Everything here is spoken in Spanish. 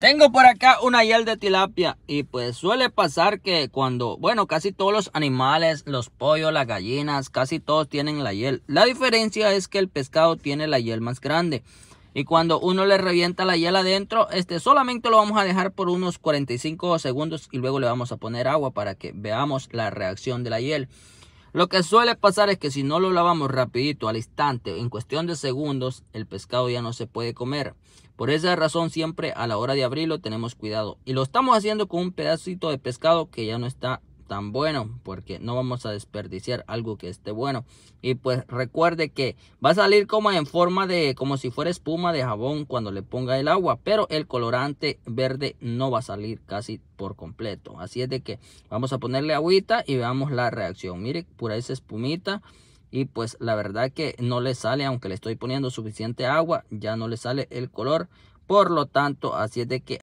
Tengo por acá una hiel de tilapia y pues suele pasar que cuando, bueno, casi todos los animales, los pollos, las gallinas, casi todos tienen la hiel. La diferencia es que el pescado tiene la hiel más grande y cuando uno le revienta la hiel adentro, este solamente lo vamos a dejar por unos 45 segundos y luego le vamos a poner agua para que veamos la reacción de la hiel. Lo que suele pasar es que si no lo lavamos rapidito, al instante, en cuestión de segundos, el pescado ya no se puede comer. Por esa razón siempre a la hora de abrirlo tenemos cuidado. Y lo estamos haciendo con un pedacito de pescado que ya no está tan bueno porque no vamos a desperdiciar algo que esté bueno. Y pues recuerde que va a salir como en forma de, como si fuera espuma de jabón cuando le ponga el agua, pero el colorante verde no va a salir casi por completo. Así es de que vamos a ponerle agüita y veamos la reacción. Mire, pura esa espumita. Y pues la verdad que no le sale, aunque le estoy poniendo suficiente agua, ya no le sale el color. Por lo tanto, así es de que